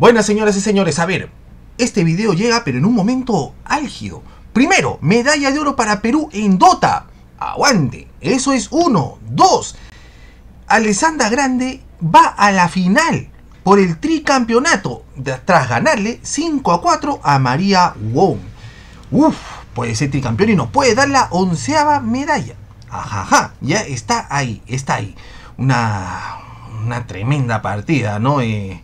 Buenas señoras y señores, a ver, este video llega pero en un momento álgido. Primero, medalla de oro para Perú en Dota. Aguante, eso es uno. Dos, Alessandra Grande va a la final por el tricampeonato tras ganarle 5 a 4 a María Wong. Uf, puede ser tricampeón y nos puede dar la onceava medalla. Ajaja, ya está ahí, está ahí. Una, una tremenda partida, ¿no? Eh,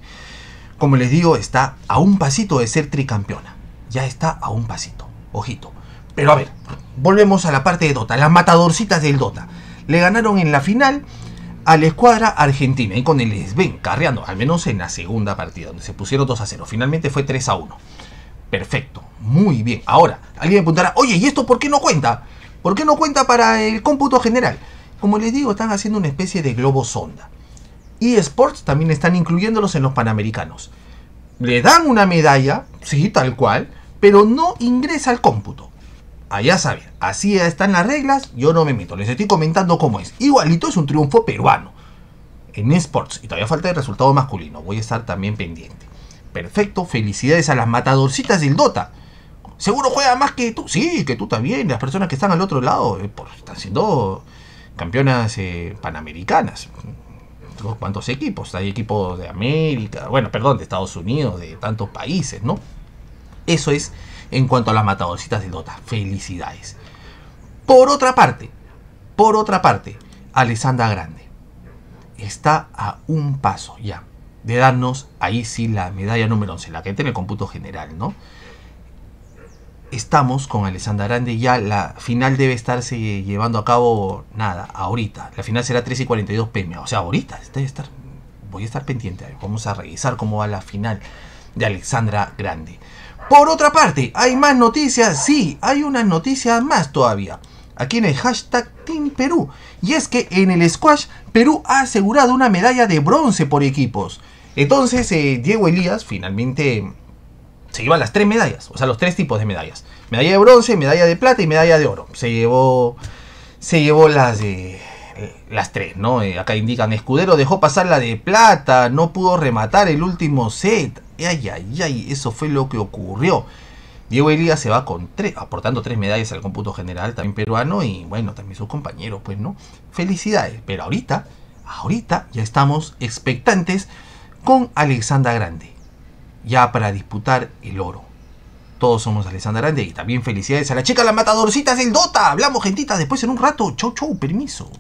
como les digo, está a un pasito de ser tricampeona. Ya está a un pasito. Ojito. Pero a ver, volvemos a la parte de Dota, las matadorcitas del Dota. Le ganaron en la final a la escuadra argentina y con el Sven carreando, al menos en la segunda partida, donde se pusieron 2 a 0. Finalmente fue 3 a 1. Perfecto, muy bien. Ahora, alguien me preguntará, oye, ¿y esto por qué no cuenta? ¿Por qué no cuenta para el cómputo general? Como les digo, están haciendo una especie de globo sonda. Y eSports también están incluyéndolos en los Panamericanos. Le dan una medalla, sí, tal cual, pero no ingresa al cómputo. Allá ah, saben, así están las reglas, yo no me meto, les estoy comentando cómo es. Igualito es un triunfo peruano en esports y todavía falta el resultado masculino, voy a estar también pendiente. Perfecto, felicidades a las matadorcitas del Dota. Seguro juega más que tú, sí, que tú también, las personas que están al otro lado, eh, están siendo campeonas eh, panamericanas cuántos, equipos. Hay equipos de América, bueno, perdón, de Estados Unidos, de tantos países, ¿no? Eso es en cuanto a las matadorcitas de Dota. Felicidades. Por otra parte, por otra parte, Alessandra Grande está a un paso ya de darnos ahí sí la medalla número 11, la que tiene el cómputo general, ¿no? estamos con Alexandra Grande. Ya la final debe estarse llevando a cabo, nada, ahorita. La final será 3 y 42 pm. O sea, ahorita estar, voy a estar pendiente. vamos a revisar cómo va la final de Alexandra Grande. Por otra parte, ¿hay más noticias? Sí, hay una noticia más todavía. Aquí en el hashtag Team Perú. Y es que en el squash, Perú ha asegurado una medalla de bronce por equipos. Entonces, eh, Diego Elías finalmente se llevan las tres medallas, o sea, los tres tipos de medallas. Medalla de bronce, medalla de plata y medalla de oro. Se llevó, se llevó las de las tres, ¿no? Eh, acá indican, Escudero dejó pasar la de plata, no pudo rematar el último set. Ay, ay, ay, eso fue lo que ocurrió. Diego Elías se va con tres, aportando tres medallas al cómputo general, también peruano, y bueno, también sus compañeros, pues, ¿no? Felicidades. Pero ahorita, ahorita ya estamos expectantes con Alexandra Grande ya para disputar el oro. Todos somos Alessandra Grande y también felicidades a la chica la matadorcita del Dota. Hablamos, gentitas, después en un rato. Chau, chau, permiso.